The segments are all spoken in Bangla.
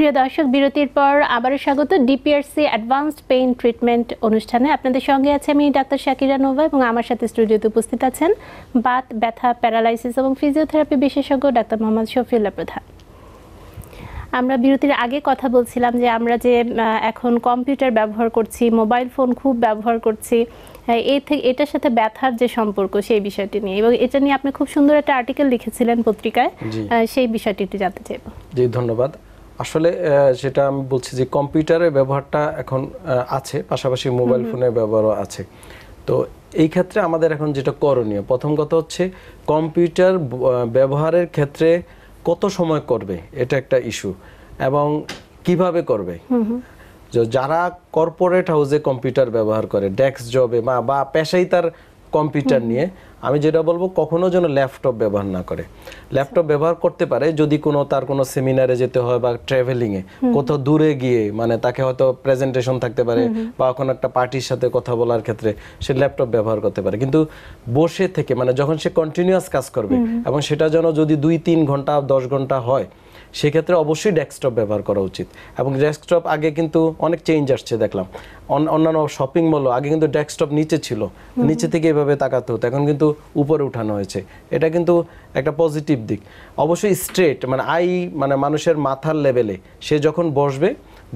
প্রিয় দর্শক বিরতির পর আবারও স্বাগত ডিপিআরসি অ্যাডভান্সড পেইন ট্রিটমেন্ট অনুষ্ঠানে আপনাদের সঙ্গে আছে আমি ডাক্তার শাকিরা নোভা এবং আমার সাথে স্টুডিওতে উপস্থিত আছেন বাত ব্যথা প্যারালাইসিস এবং ফিজিওথেরাপি বিশেষজ্ঞ ডাক্তার মোহাম্মদ শফিউল্লা প্রধান আমরা বিরতির আগে কথা বলছিলাম যে আমরা যে এখন কম্পিউটার ব্যবহার করছি মোবাইল ফোন খুব ব্যবহার করছি এ থেকে এটার সাথে ব্যথার যে সম্পর্ক সেই বিষয়টি নিয়ে এবং এটা নিয়ে আপনি খুব সুন্দর একটা আর্টিকেল লিখেছিলেন পত্রিকায় সেই বিষয়টি একটু জানতে চাইব জি ধন্যবাদ আসলে যেটা আমি বলছি যে কম্পিউটারের ব্যবহারটা এখন আছে পাশাপাশি মোবাইল ফোনের ব্যবহারও আছে তো এই ক্ষেত্রে আমাদের এখন যেটা করণীয় প্রথম কথা হচ্ছে কম্পিউটার ব্যবহারের ক্ষেত্রে কত সময় করবে এটা একটা ইস্যু এবং কিভাবে করবে যারা কর্পোরেট হাউসে কম্পিউটার ব্যবহার করে ডেস্ক জবে বা পেশাই তার কম্পিউটার নিয়ে আমি যেটা বলবো কখনো যেন ল্যাপটপ ব্যবহার না করে ল্যাপটপ আচ্ছা। ব্যবহার করতে পারে যদি কোনো তার কোনো সেমিনারে যেতে হয় বা ট্রাভেলিংয়ে কোথাও দূরে গিয়ে মানে তাকে হয়তো প্রেজেন্টেশন থাকতে পারে বা কোনো একটা পার্টির সাথে কথা বলার ক্ষেত্রে সে ল্যাপটপ ব্যবহার করতে পারে কিন্তু বসে থেকে মানে যখন সে কন্টিনিউয়াস কাজ করবে এবং সেটা যেন যদি দুই তিন ঘন্টা দশ ঘন্টা হয় সেক্ষেত্রে অবশ্যই ডেস্কটপ ব্যবহার করা উচিত এবং ডেস্কটপ আগে কিন্তু অনেক চেঞ্জ আসছে দেখলাম অন্যান্য শপিং মলও আগে কিন্তু ডেস্কটপ নিচে ছিল নিচে থেকে এভাবে তাকাতে হতো এখন কিন্তু উপরে উঠানো হয়েছে এটা কিন্তু একটা পজিটিভ দিক অবশ্যই স্ট্রেট মানে আই মানে মানুষের মাথার লেভেলে সে যখন বসবে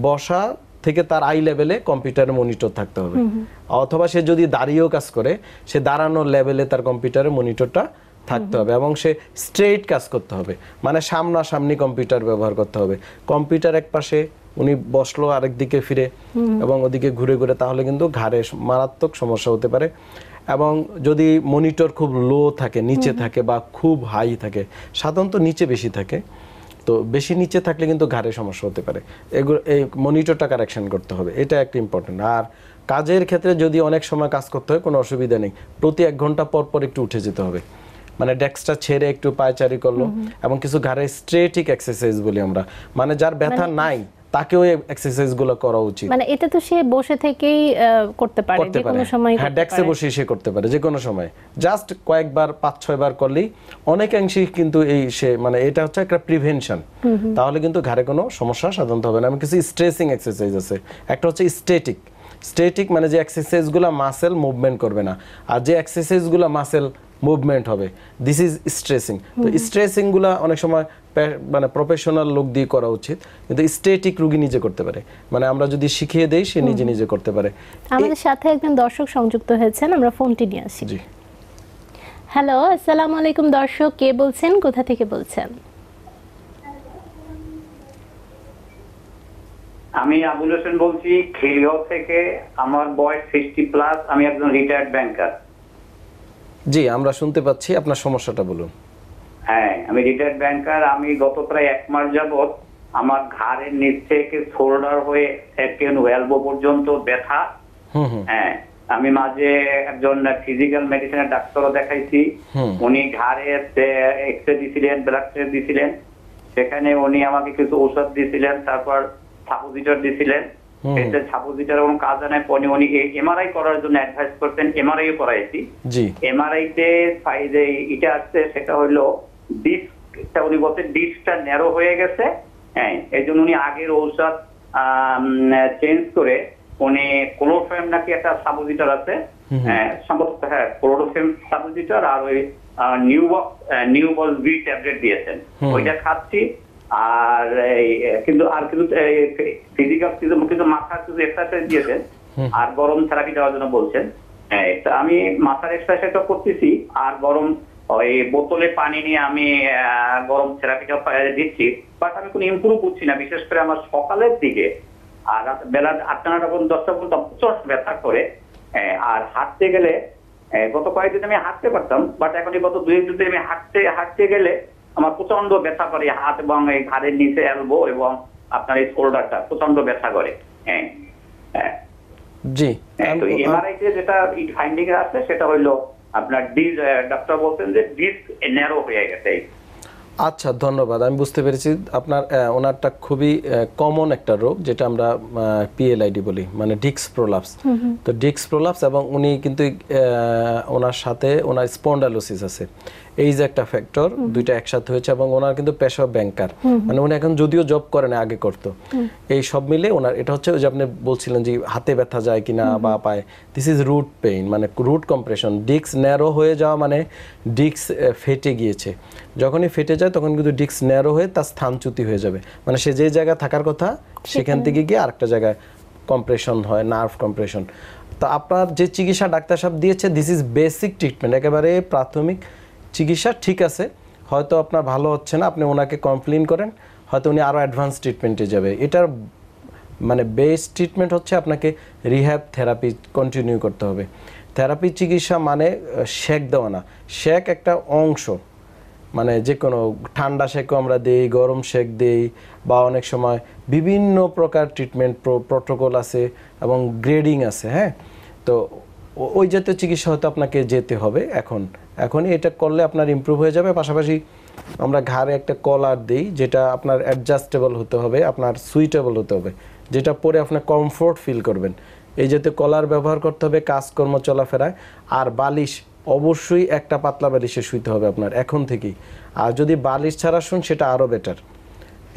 বসা থেকে তার আই লেভেলে কম্পিউটার মনিটর থাকতে হবে অথবা সে যদি দাঁড়িয়েও কাজ করে সে দাঁড়ানোর লেভেলে তার কম্পিউটারের মনিটরটা থাকতে হবে এবং সে স্ট্রেইট কাজ করতে হবে মানে সামনাসামনি কম্পিউটার ব্যবহার করতে হবে কম্পিউটার এক পাশে উনি বসলো আরেক দিকে ফিরে এবং ওদিকে ঘুরে ঘুরে তাহলে কিন্তু ঘাড়ে মারাত্মক সমস্যা হতে পারে এবং যদি মনিটর খুব লো থাকে নিচে থাকে বা খুব হাই থাকে সাধারণত নিচে বেশি থাকে তো বেশি নিচে থাকলে কিন্তু ঘাড়ে সমস্যা হতে পারে এগুলো এই মনিটরটা কারেকশন করতে হবে এটা একটা ইম্পর্টেন্ট আর কাজের ক্ষেত্রে যদি অনেক সময় কাজ করতে হয় কোনো অসুবিধা নেই প্রতি এক ঘন্টা পর পর একটু উঠে যেতে হবে মানে ডেস্কটা ছেড়ে একটু পায়চারি করলো এবং কিছু ঘাড়ে স্ট্রেটিক এক্সারসাইজ বলি আমরা মানে যার মানে ব্যথা নাই তাকেও এক্সারসাইজ গুলো করা উচিত মানে এটা তো সে বসে থেকেই করতে পারে যে কোনো সময় হ্যাঁ ডেস্কে বসে সে করতে পারে যে কোনো সময় জাস্ট কয়েকবার পাঁচ ছয় বার কিন্তু এই সে মানে এটা হচ্ছে একটা প্রিভেনশন তাহলে কিন্তু ঘরে কোনো সমস্যা সাধারণত হবে না আমি কিছু স্ট্রেসিং এক্সারসাইজ আছে একটা হচ্ছে স্টেটিক স্টেটিক মানে যে এক্সারসাইজগুলো মাসেল মুভমেন্ট করবে না আর যে এক্সারসাইজগুলো মাসেল মুভমেন্ট হবে দিস ইজ স্ট্রেসিং তো স্ট্রেসিংগুলো অনেক সময় মানে প্রফেশনাল লোক দিয়ে করা উচিত কিন্তু স্টেটিক রুগী নিজে করতে পারে মানে আমরা যদি শিখিয়ে দেই সে নিজে নিজে করতে পারে আমাদের সাথে একজন দর্শক সংযুক্ত হয়েছেন আমরা ফোনটি নিয়ে আসি জি হ্যালো আসসালামু আলাইকুম দর্শক কে বলছেন কোথা থেকে বলছেন আমি আবুল হোসেন বলছি খিলগাঁও থেকে আমার বয়স সিক্সটি প্লাস আমি একজন রিটায়ার্ড ব্যাংকার জি আমরা শুনতে পাচ্ছি আপনার সমস্যাটা বলুন হ্যাঁ আমি রিটায়ার্ড ব্যাংকার আমি গত প্রায় এক মাস যাবত আমার ঘাড়ের নিচ থেকে শোল্ডার হয়ে সেকেন্ড ওয়েলবো পর্যন্ত ব্যথা হ্যাঁ আমি মাঝে একজন ফিজিক্যাল মেডিসিনের ডাক্তারও দেখাইছি উনি ঘাড়ে এক্সরে দিছিলেন ব্লাড টেস্ট দিছিলেন সেখানে উনি আমাকে কিছু ওষুধ দিছিলেন তারপর সাপোজিটর দিছিলেন এটা সাপোজ এটা কোনো কাজ আনায় পরে উনি এমআরআই করার জন্য অ্যাডভাইস করতেন এমআরআই করাইছি এমআরআই তে ফাইদে এটা আছে সেটা হলো ডিস্কটা উনি বলতে ডিস্কটা ন্যারো হয়ে গেছে হ্যাঁ এই জন্য উনি আগের ঔষধ চেঞ্জ করে উনি ক্লোরোফেম নাকি একটা সাপোজিটর আছে হ্যাঁ, সম্ভবত হ্যাঁ ক্লোরোফেম সাপোজিটর আর ওই নিউবল নিউবল বি ট্যাবলেট দিয়েছেন ওইটা খাচ্ছি আর কিন্তু আর কিন্তু ফিজিক্যাল কিন্তু মাথার কিছু এক্সারসাইজ দিয়েছেন আর গরম থেরাপি দেওয়ার জন্য বলছেন আমি মাথার এক্সারসাইজটা করতেছি আর গরম ওই বোতলে পানি নিয়ে আমি গরম থেরাপিটা দিচ্ছি বাট আমি কোনো ইম্প্রুভ করছি না বিশেষ করে আমার সকালের দিকে আর বেলা আটটা নটা পর্যন্ত দশটা পর্যন্ত প্রচন্ড ব্যথা করে আর হাঁটতে গেলে গত কয়েকদিন আমি হাঁটতে পারতাম বাট এখন গত দুই একদিন আমি হাঁটতে হাঁটতে গেলে আমার প্রচন্ড ব্যথা করে হাত এবং এই ঘাড়ের নিচে এলবো এবং আপনার এই শোল্ডারটা প্রচন্ড ব্যথা করে হ্যাঁ হ্যাঁ জি হ্যাঁ, তো এমআরআই তে যেটা ফাইন্ডিং আছে সেটা হলো আপনার ডিস ডাক্তার বলছেন যে ডিস্ক ন্যারো হয়ে গেছে আচ্ছা ধন্যবাদ আমি বুঝতে পেরেছি আপনার ওনারটা খুবই কমন একটা রোগ যেটা আমরা পিএলআইডি বলি মানে ডিক্স প্রোলাপস তো ডিক্স প্রোলাপস এবং উনি কিন্তু ওনার সাথে ওনার স্পন্ডালোসিস আছে এই যে একটা ফ্যাক্টর দুইটা একসাথে হয়েছে এবং ওনার কিন্তু পেশা ব্যাংকার মানে উনি এখন যদিও জব করে না আগে করতো এই সব মিলে ওনার এটা হচ্ছে যে আপনি বলছিলেন যে হাতে ব্যথা যায় কিনা বা পায় দিস ইজ রুট পেইন মানে রুট কম্প্রেশন ডিক্স ন্যারো হয়ে যাওয়া মানে ডিক্স ফেটে গিয়েছে যখনই ফেটে যায় তখন কিন্তু ডিস্ক ন্যারো হয়ে তার স্থানচ্যুতি হয়ে যাবে মানে সে যে জায়গায় থাকার কথা সেখান থেকে গিয়ে আরেকটা জায়গায় কম্প্রেশন হয় নার্ভ কম্প্রেশন তো আপনার যে চিকিৎসা ডাক্তার সাহেব দিয়েছে দিস ইজ বেসিক ট্রিটমেন্ট একেবারে প্রাথমিক চিকিৎসা ঠিক আছে হয়তো আপনার ভালো হচ্ছে না আপনি ওনাকে কমপ্লেন করেন হয়তো উনি আরও অ্যাডভান্স ট্রিটমেন্টে যাবে এটার মানে বেস ট্রিটমেন্ট হচ্ছে আপনাকে রিহ্যাব থেরাপি কন্টিনিউ করতে হবে থেরাপি চিকিৎসা মানে শেক দেওয়া না শেক একটা অংশ মানে যে কোনো ঠান্ডা সেঁকও আমরা দিই গরম সেঁক দিই বা অনেক সময় বিভিন্ন প্রকার ট্রিটমেন্ট প্রোটোকল আছে এবং গ্রেডিং আছে হ্যাঁ তো ওই জাতীয় চিকিৎসা হয়তো আপনাকে যেতে হবে এখন এখন এটা করলে আপনার ইম্প্রুভ হয়ে যাবে পাশাপাশি আমরা ঘাড়ে একটা কলার দিই যেটা আপনার অ্যাডজাস্টেবল হতে হবে আপনার সুইটেবল হতে হবে যেটা পরে আপনার কমফোর্ট ফিল করবেন এই জাতীয় কলার ব্যবহার করতে হবে কাজকর্ম চলাফেরায় আর বালিশ অবশ্যই একটা পাতলা বালিশে শুইতে হবে আপনার এখন থেকেই আর যদি বালিশ ছাড়া শুন সেটা আরও বেটার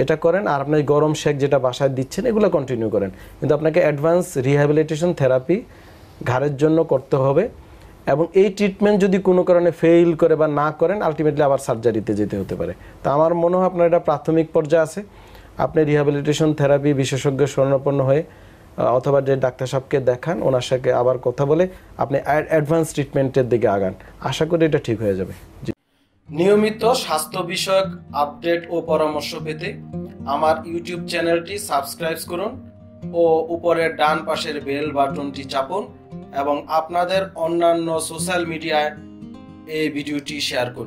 এটা করেন আর আপনি গরম শেক যেটা বাসায় দিচ্ছেন এগুলো কন্টিনিউ করেন কিন্তু আপনাকে অ্যাডভান্স রিহ্যাবিলিটেশন থেরাপি ঘাড়ের জন্য করতে হবে এবং এই ট্রিটমেন্ট যদি কোনো কারণে ফেল করে বা না করেন আলটিমেটলি আবার সার্জারিতে যেতে হতে পারে তা আমার মনে হয় আপনার এটা প্রাথমিক পর্যায়ে আছে আপনি রিহ্যাবিলিটেশন থেরাপি বিশেষজ্ঞ স্বর্ণপন্ন হয়ে অথবা যে ডাক্তার সাহেবকে দেখান ওনার সাথে আবার কথা বলে আপনি অ্যাডভান্স ট্রিটমেন্টের দিকে আগান আশা করি এটা ঠিক হয়ে যাবে নিয়মিত স্বাস্থ্য বিষয়ক আপডেট ও পরামর্শ পেতে আমার ইউটিউব চ্যানেলটি সাবস্ক্রাইব করুন ও উপরের ডান পাশের বেল বাটনটি চাপুন এবং আপনাদের অন্যান্য সোশ্যাল মিডিয়ায় এই ভিডিওটি শেয়ার করুন